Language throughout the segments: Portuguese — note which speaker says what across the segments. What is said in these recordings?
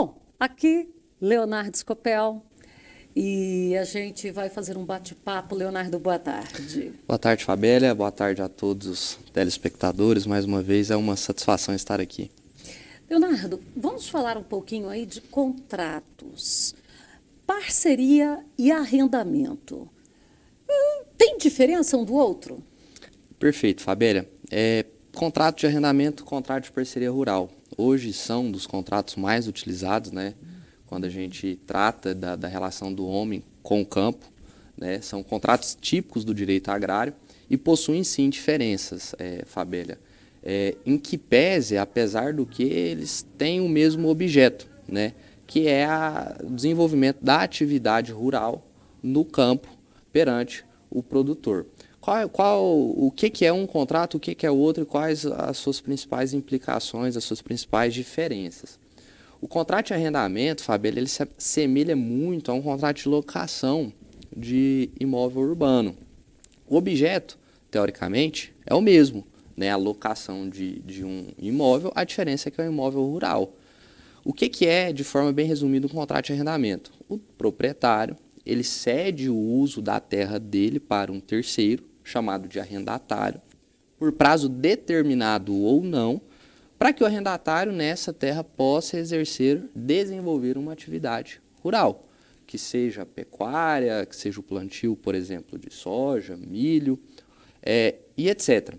Speaker 1: Bom, aqui Leonardo Scopel e a gente vai fazer um bate-papo. Leonardo, boa tarde.
Speaker 2: Boa tarde, Fabélia. Boa tarde a todos os telespectadores. Mais uma vez, é uma satisfação estar aqui.
Speaker 1: Leonardo, vamos falar um pouquinho aí de contratos, parceria e arrendamento. Hum, tem diferença um do outro?
Speaker 2: Perfeito, Fabélia. É, contrato de arrendamento, contrato de parceria rural hoje são dos contratos mais utilizados, né? Quando a gente trata da, da relação do homem com o campo, né? São contratos típicos do direito agrário e possuem sim diferenças, é, Fabélia. É, em que pese, apesar do que eles têm o mesmo objeto, né? que é o desenvolvimento da atividade rural no campo perante o produtor. Qual, qual, o que, que é um contrato, o que, que é outro e quais as suas principais implicações, as suas principais diferenças. O contrato de arrendamento, Fabio, ele se assemelha muito a um contrato de locação de imóvel urbano. O objeto, teoricamente, é o mesmo, né? a locação de, de um imóvel, a diferença é que é um imóvel rural. O que, que é, de forma bem resumida, um contrato de arrendamento? O proprietário ele cede o uso da terra dele para um terceiro, chamado de arrendatário, por prazo determinado ou não, para que o arrendatário nessa terra possa exercer, desenvolver uma atividade rural, que seja pecuária, que seja o plantio, por exemplo, de soja, milho é, e etc.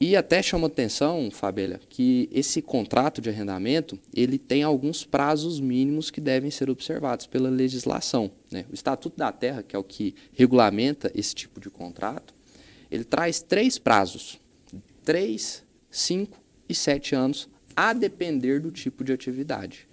Speaker 2: E até chama atenção, Fabelha, que esse contrato de arrendamento ele tem alguns prazos mínimos que devem ser observados pela legislação. Né? O Estatuto da Terra, que é o que regulamenta esse tipo de contrato, ele traz três prazos: três, cinco e sete anos, a depender do tipo de atividade.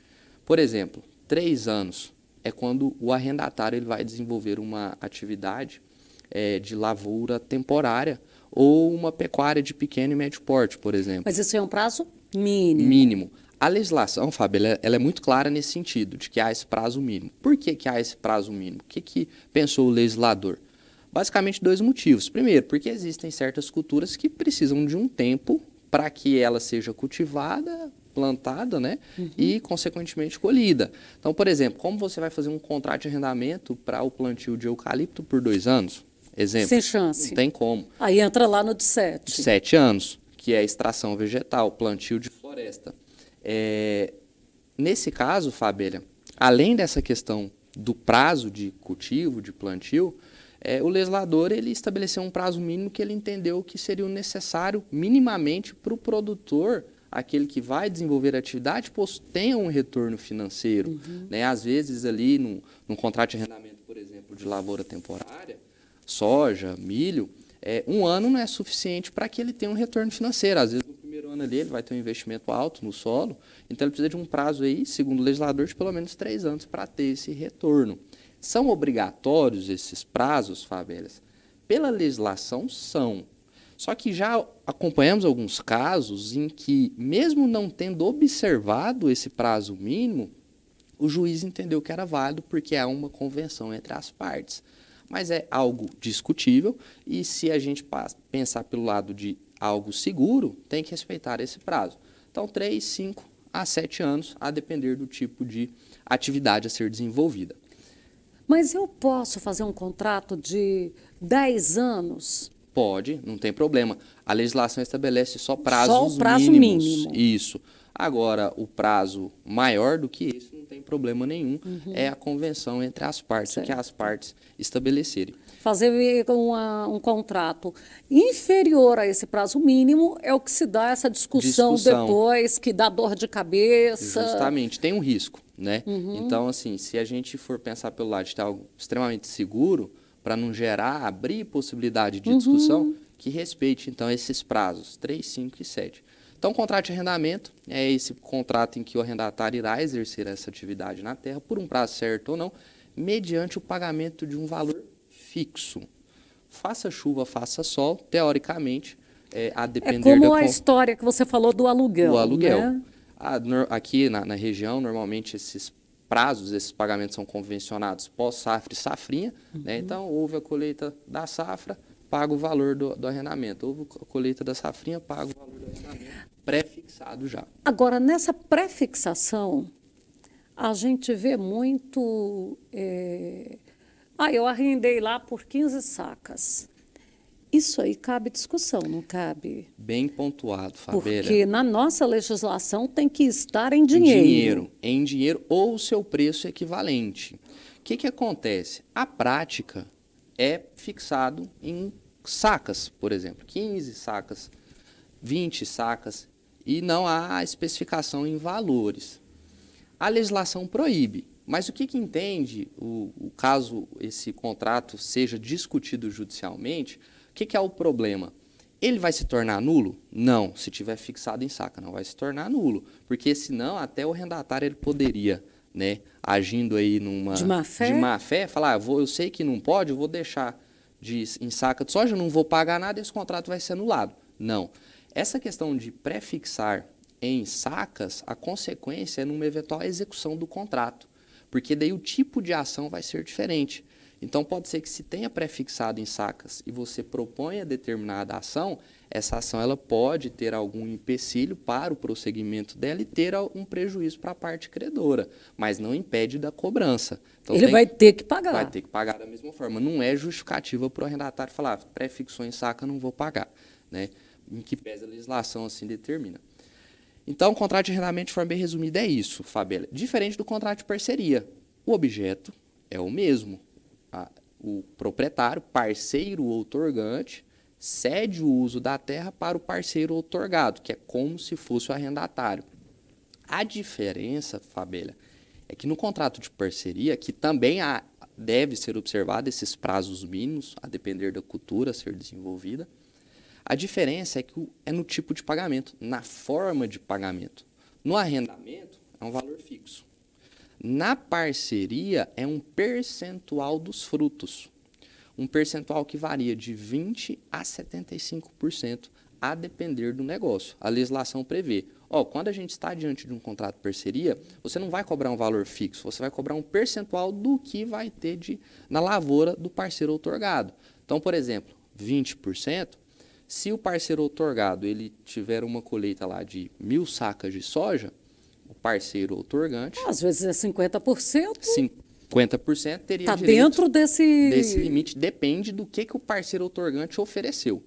Speaker 2: Por exemplo, três anos é quando o arrendatário ele vai desenvolver uma atividade é, de lavoura temporária ou uma pecuária de pequeno e médio porte, por exemplo. Mas isso é um prazo mínimo. Mínimo. A legislação, Fábio, ela, ela, é muito clara nesse sentido, de que há esse prazo mínimo. Por que, que há esse prazo mínimo? O que, que pensou o legislador? Basicamente, dois motivos. Primeiro, porque existem certas culturas que precisam de um tempo para que ela seja cultivada, plantada, né? Uhum. E, consequentemente, colhida. Então, por exemplo, como você vai fazer um contrato de arrendamento para o plantio de eucalipto por dois anos? Exemplo. Sem chance. Não tem como.
Speaker 1: Aí entra lá no de De
Speaker 2: sete anos, que é extração vegetal, plantio de floresta. É, nesse caso, Fabelha, além dessa questão do prazo de cultivo, de plantio, é, o legislador ele estabeleceu um prazo mínimo que ele entendeu que seria o necessário minimamente para o produtor, aquele que vai desenvolver a atividade, pois tenha um retorno financeiro. Uhum. Né? Às vezes ali num, num contrato de arrendamento, por exemplo, de lavoura temporária, soja, milho, é, um ano não é suficiente para que ele tenha um retorno financeiro. Às vezes, no primeiro ano ali, ele vai ter um investimento alto no solo, então ele precisa de um prazo aí, segundo o legislador, de pelo menos três anos para ter esse retorno. São obrigatórios esses prazos, favelas Pela legislação, são. Só que já acompanhamos alguns casos em que, mesmo não tendo observado esse prazo mínimo, o juiz entendeu que era válido porque há uma convenção entre as partes mas é algo discutível e se a gente pensar pelo lado de algo seguro, tem que respeitar esse prazo. Então, 3, 5 a 7 anos, a depender do tipo de atividade a ser desenvolvida. Mas eu posso fazer um
Speaker 1: contrato de 10 anos?
Speaker 2: Pode, não tem problema. A legislação estabelece só prazos só o prazo mínimos. Mínimo. Isso. Agora, o prazo maior do que esse não tem problema nenhum, uhum. é a convenção entre as partes, certo. que as partes estabelecerem.
Speaker 1: Fazer uma, um contrato inferior a esse prazo mínimo é o que se dá essa discussão, discussão. depois, que dá dor de cabeça. Justamente,
Speaker 2: tem um risco, né? Uhum. Então, assim, se a gente for pensar pelo lado de ter algo extremamente seguro, para não gerar, abrir possibilidade de uhum. discussão, uhum. que respeite, então, esses prazos, 3, 5 e 7. Então, o contrato de arrendamento é esse contrato em que o arrendatário irá exercer essa atividade na terra, por um prazo certo ou não, mediante o pagamento de um valor fixo. Faça chuva, faça sol, teoricamente, é, a é depender... É como da a
Speaker 1: história que você falou do aluguel. Do aluguel. Né?
Speaker 2: aqui na, na, região, normalmente, esses prazos, esses pagamentos são convencionados pós-safra e safrinha. Né? Uhum. Né? Então, houve a colheita da safra, paga o valor do, do arrendamento. Houve a colheita da safrinha, paga o valor do arrendamento prefixado já.
Speaker 1: Agora, nessa prefixação, a gente vê muito. É... Ah, eu arrendei lá por 15 sacas. Isso aí cabe discussão, não cabe?
Speaker 2: Bem pontuado, Fabíola. Porque
Speaker 1: na nossa legislação tem que estar em dinheiro. Em dinheiro,
Speaker 2: em dinheiro ou o seu preço equivalente. O que, que acontece? A prática é fixado em sacas, por exemplo, 15 sacas, 20 sacas e não há especificação em valores. A legislação proíbe, mas o que, que entende, o, o, caso esse contrato seja discutido judicialmente, o que, que é o problema? Ele vai se tornar nulo? Não, se tiver fixado em saca, não vai se tornar nulo, porque senão até o arrendatário ele poderia, né, agindo aí numa de má fé, de má fé falar, ah, vou, eu sei que não pode, eu vou deixar de, em saca de soja, não vou pagar nada, esse contrato vai ser anulado. Não. Essa questão de prefixar em sacas, a consequência é numa eventual execução do contrato, porque daí o tipo de ação vai ser diferente. Então, pode ser que se tenha prefixado em sacas e você proponha determinada ação, essa ação ela pode ter algum empecilho para o prosseguimento dela e ter um prejuízo para a parte credora, mas não impede da cobrança. Então, Ele tem, vai ter que pagar. Vai ter que pagar da mesma forma. Não é justificativa para o arrendatário falar, ah, prefixou em saca, não vou pagar. Né? em que pese a legislação assim determina. Então, o contrato de arrendamento de forma bem resumida é isso, Fabela. Diferente do contrato de parceria, o objeto é o mesmo. o proprietário, parceiro outorgante, cede o uso da terra para o parceiro outorgado, que é como se fosse o arrendatário. A diferença, Fabela, é que no contrato de parceria, que também há, deve ser observado esses prazos mínimos, a depender da cultura a ser desenvolvida, a diferença é que é no tipo de pagamento, na forma de pagamento. No arrendamento, é um valor fixo. Na parceria, é um percentual dos frutos. Um percentual que varia de 20% a 75%, a depender do negócio. A legislação prevê. Ó, quando a gente está diante de um contrato de parceria, você não vai cobrar um valor fixo, você vai cobrar um percentual do que vai ter de, na lavoura do parceiro outorgado. Então, por exemplo, 20% se o parceiro otorgado ele tiver uma colheita lá de mil sacas de soja, o parceiro otorgante. Às vezes é 50%. 50% teria tá direito dentro
Speaker 1: desse... desse
Speaker 2: limite. Depende do que, que o parceiro otorgante ofereceu.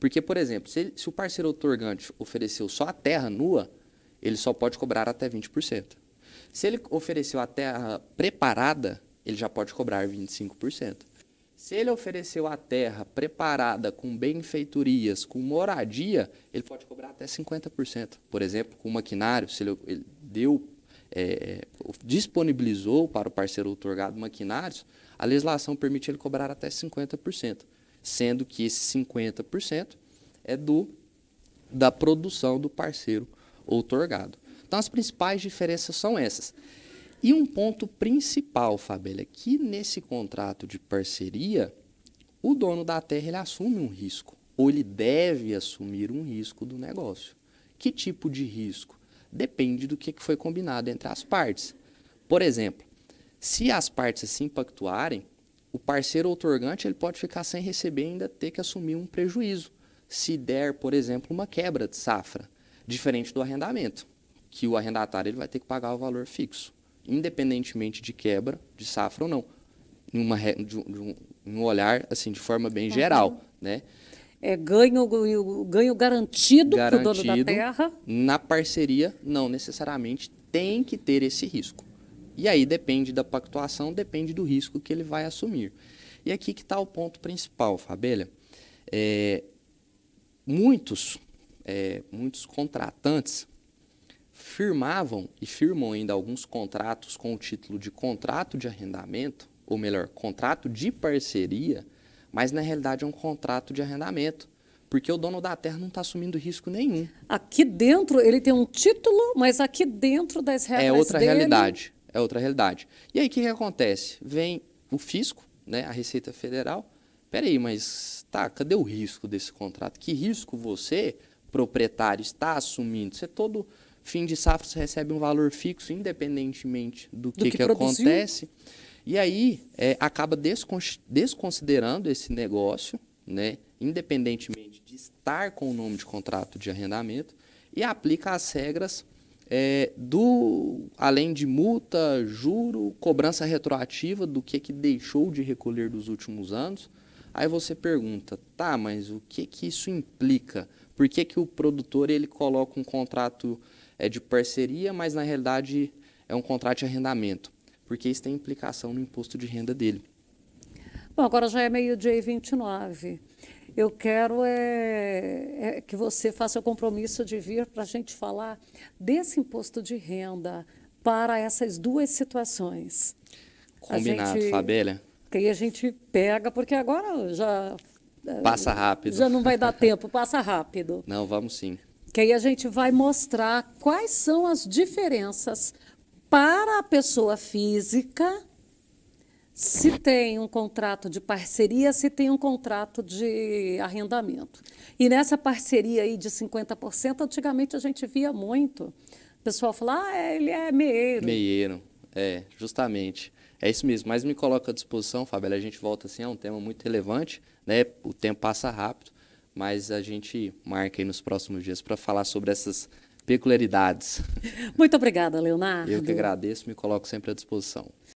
Speaker 2: Porque, por exemplo, se, se o parceiro otorgante ofereceu só a terra nua, ele só pode cobrar até 20%. Se ele ofereceu a terra preparada, ele já pode cobrar 25%. Se ele ofereceu a terra preparada com benfeitorias, com moradia, ele pode cobrar até 50%. Por exemplo, com maquinário, se ele, ele deu, é, disponibilizou para o parceiro otorgado maquinários, a legislação permite ele cobrar até 50%, sendo que esse 50% é do da produção do parceiro otorgado. Então, as principais diferenças são essas. E um ponto principal, Fabélia, é que nesse contrato de parceria, o dono da terra ele assume um risco, ou ele deve assumir um risco do negócio. Que tipo de risco? Depende do que foi combinado entre as partes. Por exemplo, se as partes se impactuarem, o parceiro otorgante ele pode ficar sem receber e ainda ter que assumir um prejuízo, se der, por exemplo, uma quebra de safra, diferente do arrendamento, que o arrendatário ele vai ter que pagar o valor fixo independentemente de quebra, de safra ou não, em, uma, de, um, em um olhar assim de forma bem uhum. geral, né? É ganho, ganho
Speaker 1: garantido,
Speaker 2: para o dono da terra. Na parceria, não necessariamente tem que ter esse risco. E aí depende da pactuação, depende do risco que ele vai assumir. E aqui que está o ponto principal, Fabelha. É, muitos, é, muitos contratantes firmavam e firmam ainda alguns contratos com o título de contrato de arrendamento, ou melhor, contrato de parceria, mas na realidade é um contrato de arrendamento. Porque o dono da terra não está assumindo risco nenhum. Aqui
Speaker 1: dentro ele tem um título, mas aqui dentro das é regras. É outra dele... realidade.
Speaker 2: É outra realidade. E aí o que, que acontece? Vem o fisco, né, a Receita Federal. Peraí, mas tá, cadê o risco desse contrato? Que risco você, proprietário, está assumindo? Você é todo Fim de safra você recebe um valor fixo, independentemente do, do que, que, que acontece. E aí é, acaba desconsiderando esse negócio, né, independentemente de estar com o nome de contrato de arrendamento, e aplica as regras é, do além de multa, juro, cobrança retroativa do que, que deixou de recolher dos últimos anos. Aí você pergunta, tá, mas o que, que isso implica? Por que, que o produtor ele coloca um contrato é de parceria, mas na realidade é um contrato de arrendamento, porque isso tem implicação no imposto de renda dele.
Speaker 1: Bom, agora já é meio-dia e 29. Eu quero é, é, que você faça o compromisso de vir para a gente falar desse imposto de renda para essas duas situações.
Speaker 2: Combinado, gente, Fabélia.
Speaker 1: Que aí a gente pega, porque agora já. Passa rápido. Já não vai dar tempo, passa rápido.
Speaker 2: Não, vamos sim
Speaker 1: que aí a gente vai mostrar quais são as diferenças para a pessoa física, se tem um contrato de parceria, se tem um contrato de arrendamento. E nessa parceria aí de 50%, antigamente a gente via muito. O pessoal fala, ah, é, ele é meieiro.
Speaker 2: Meieiro, é, justamente. É isso mesmo, mas me coloca à disposição, Fabela. a gente volta assim, é um tema muito relevante, né? O tempo passa rápido mas a gente marca aí nos próximos dias para falar sobre essas peculiaridades.
Speaker 1: Muito obrigada, Leonardo. Eu que
Speaker 2: agradeço, me coloco sempre à disposição.